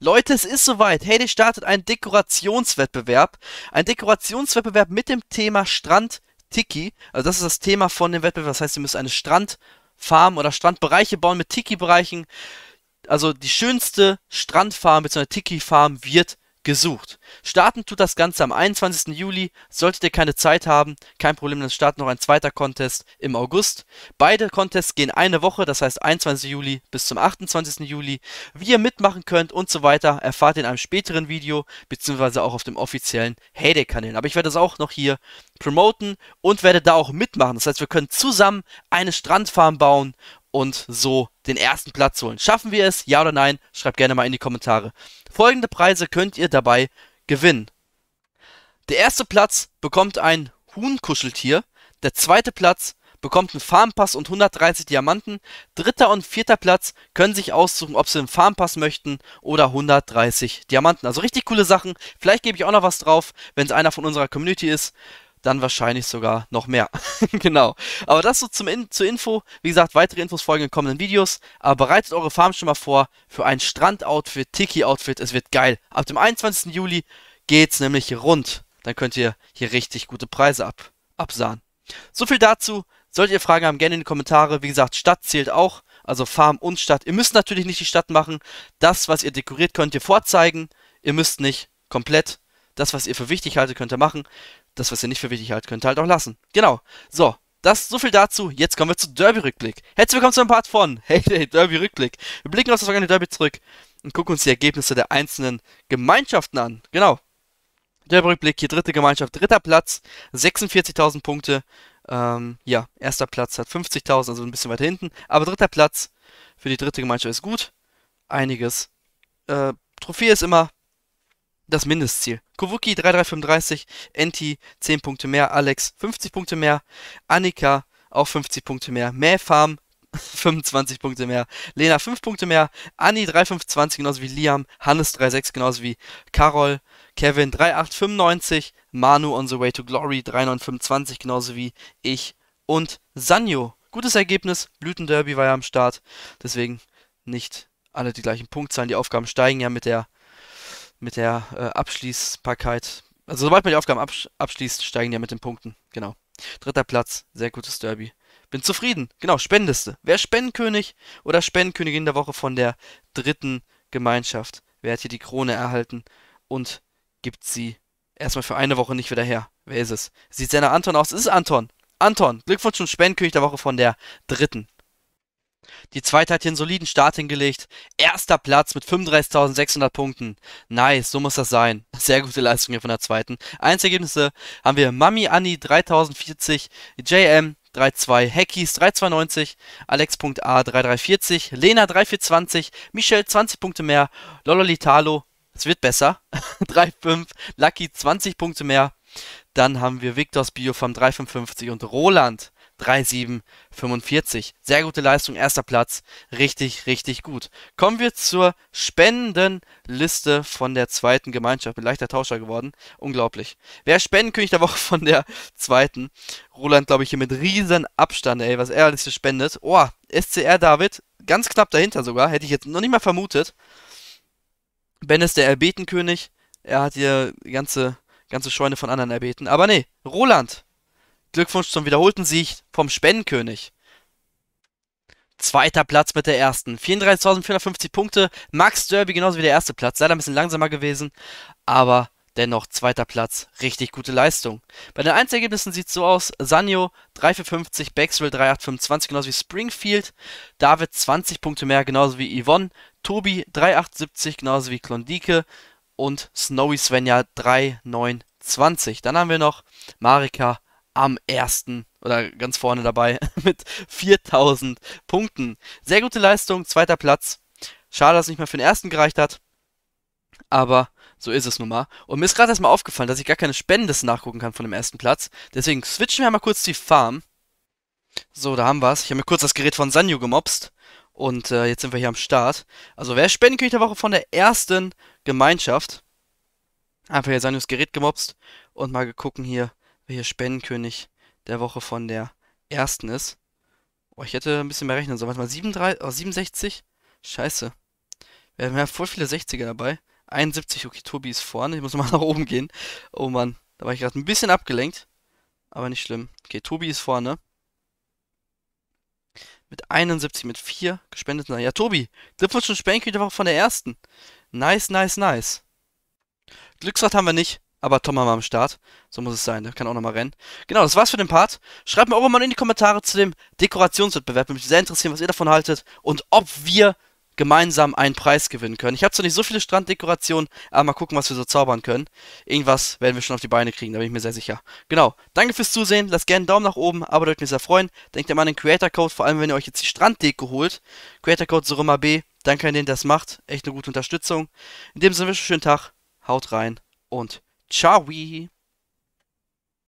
Leute, es ist soweit. Heyday startet einen Dekorationswettbewerb. Ein Dekorationswettbewerb mit dem Thema Strand Tiki. Also das ist das Thema von dem Wettbewerb. Das heißt, ihr müsst eine Strandfarm oder Strandbereiche bauen mit Tiki-Bereichen. Also die schönste Strandfarm bzw. Tiki-Farm wird gesucht. Starten tut das Ganze am 21. Juli. Solltet ihr keine Zeit haben, kein Problem, dann startet noch ein zweiter Contest im August. Beide Contests gehen eine Woche, das heißt 21. Juli bis zum 28. Juli. Wie ihr mitmachen könnt und so weiter, erfahrt ihr in einem späteren Video, beziehungsweise auch auf dem offiziellen Heyday-Kanal. Aber ich werde das auch noch hier promoten und werde da auch mitmachen. Das heißt, wir können zusammen eine Strandfarm bauen und so den ersten Platz holen. Schaffen wir es? Ja oder nein? Schreibt gerne mal in die Kommentare. Folgende Preise könnt ihr dabei gewinnen. Der erste Platz bekommt ein Huhnkuscheltier. Der zweite Platz bekommt einen Farmpass und 130 Diamanten. Dritter und vierter Platz können sich aussuchen, ob sie einen Farmpass möchten oder 130 Diamanten. Also richtig coole Sachen. Vielleicht gebe ich auch noch was drauf, wenn es einer von unserer Community ist dann wahrscheinlich sogar noch mehr. genau. Aber das so zum In zur Info. Wie gesagt, weitere Infos folgen in kommenden Videos. Aber bereitet eure Farm schon mal vor für ein Strandoutfit, Tiki-Outfit. Es wird geil. Ab dem 21. Juli geht's nämlich rund. Dann könnt ihr hier richtig gute Preise ab absahen. So viel dazu. Solltet ihr Fragen haben, gerne in die Kommentare. Wie gesagt, Stadt zählt auch. Also Farm und Stadt. Ihr müsst natürlich nicht die Stadt machen. Das, was ihr dekoriert, könnt ihr vorzeigen. Ihr müsst nicht komplett. Das, was ihr für wichtig haltet, könnt ihr machen. Das, was ihr nicht für wichtig halt, könnt ihr halt auch lassen. Genau. So, das, so viel dazu. Jetzt kommen wir zu Derby-Rückblick. Herzlich willkommen zu einem Part von Hey Day Derby-Rückblick. Wir blicken auf das vergangene Derby zurück und gucken uns die Ergebnisse der einzelnen Gemeinschaften an. Genau. Derby-Rückblick, hier dritte Gemeinschaft, dritter Platz, 46.000 Punkte. Ähm, ja, erster Platz hat 50.000, also ein bisschen weiter hinten. Aber dritter Platz für die dritte Gemeinschaft ist gut. Einiges. Äh, Trophäe ist immer das Mindestziel. Kowuki 3335, Enti 10 Punkte mehr, Alex 50 Punkte mehr, Annika auch 50 Punkte mehr, Mähfarm 25 Punkte mehr, Lena 5 Punkte mehr, Anni 3520 genauso wie Liam, Hannes 36 genauso wie Carol, Kevin 3895, Manu on the way to glory 3925 genauso wie ich und Sanyo. Gutes Ergebnis, Blütenderby war ja am Start, deswegen nicht alle die gleichen Punktzahlen, die Aufgaben steigen ja mit der mit der äh, Abschließbarkeit. Also sobald man die Aufgaben absch abschließt, steigen die ja mit den Punkten. Genau. Dritter Platz, sehr gutes Derby. Bin zufrieden. Genau, spendeste. Wer Spendenkönig oder Spendenkönigin der Woche von der dritten Gemeinschaft? Wer hat hier die Krone erhalten und gibt sie erstmal für eine Woche nicht wieder her? Wer ist es? Sieht sehr nach Anton aus. Es Anton. Anton, Glückwunsch zum Spendenkönig der Woche von der dritten die zweite hat hier einen soliden Start hingelegt. Erster Platz mit 35.600 Punkten. Nice, so muss das sein. Sehr gute Leistung hier von der zweiten. Einzelergebnisse haben wir Mami Anni 3040, JM 32, Hackies 3290, Alex.a 3340, Lena 3420, Michelle 20 Punkte mehr, Lololitalo, es wird besser, 35, Lucky 20 Punkte mehr. Dann haben wir Victors Biofarm 355 und Roland 3745. Sehr gute Leistung, erster Platz. Richtig, richtig gut. Kommen wir zur Spendenliste von der zweiten Gemeinschaft. Bin leichter Tauscher geworden. Unglaublich. Wer Spendenkönig der Woche von der zweiten? Roland, glaube ich, hier mit riesen Abstand, ey, was er alles hier spendet. Oh, SCR David, ganz knapp dahinter sogar. Hätte ich jetzt noch nicht mal vermutet. Ben ist der Erbetenkönig. Er hat hier ganze, ganze Scheune von anderen erbeten. Aber nee, Roland, Glückwunsch zum wiederholten Sieg vom Spendenkönig. Zweiter Platz mit der ersten. 34.450 Punkte. Max Derby genauso wie der erste Platz. Leider ein bisschen langsamer gewesen, aber dennoch zweiter Platz. Richtig gute Leistung. Bei den Einzelergebnissen sieht es so aus: Sanyo 3,450, Bexwell 3,825, genauso wie Springfield. David 20 Punkte mehr, genauso wie Yvonne. Tobi 3,870, genauso wie Klondike. Und Snowy Svenja 3,920. Dann haben wir noch Marika am ersten oder ganz vorne dabei mit 4000 Punkten. Sehr gute Leistung, zweiter Platz. Schade, dass es nicht mehr für den ersten gereicht hat. Aber so ist es nun mal. Und mir ist gerade erstmal aufgefallen, dass ich gar keine Spendes nachgucken kann von dem ersten Platz. Deswegen switchen wir mal kurz die Farm. So, da haben wir es. Ich habe mir kurz das Gerät von Sanyu gemobst. Und äh, jetzt sind wir hier am Start. Also, wer Spendenkönig der Woche von der ersten Gemeinschaft? Einfach hier Sanyus Gerät gemobst und mal gucken hier, welcher Spendenkönig der Woche von der ersten ist. Oh, ich hätte ein bisschen mehr rechnen sollen. Warte mal, 37, oh, 67? Scheiße. Wir haben ja voll viele 60er dabei. 71, okay, Tobi ist vorne. Ich muss mal nach oben gehen. Oh Mann, da war ich gerade ein bisschen abgelenkt. Aber nicht schlimm. Okay, Tobi ist vorne. Mit 71, mit 4 gespendeten. Ja, Tobi, Glückwunsch zum Spendenkönig der Woche von der ersten. Nice, nice, nice. Glücksrad haben wir nicht. Aber Tom haben wir am Start. So muss es sein. Der kann auch nochmal rennen. Genau, das war's für den Part. Schreibt mir auch immer in die Kommentare zu dem Dekorationswettbewerb. Mich sehr interessieren, was ihr davon haltet und ob wir gemeinsam einen Preis gewinnen können. Ich habe zwar nicht so viele Stranddekorationen, aber mal gucken, was wir so zaubern können. Irgendwas werden wir schon auf die Beine kriegen, da bin ich mir sehr sicher. Genau, danke fürs Zusehen, lasst gerne einen Daumen nach oben, aber würde mich sehr freuen. Denkt immer an den Creator Code, vor allem wenn ihr euch jetzt die Stranddeko holt. Creator Code Soroma B, danke an den, der das macht. Echt eine gute Unterstützung. In dem Sinne, wünsche ich einen schönen Tag, haut rein und Ciao!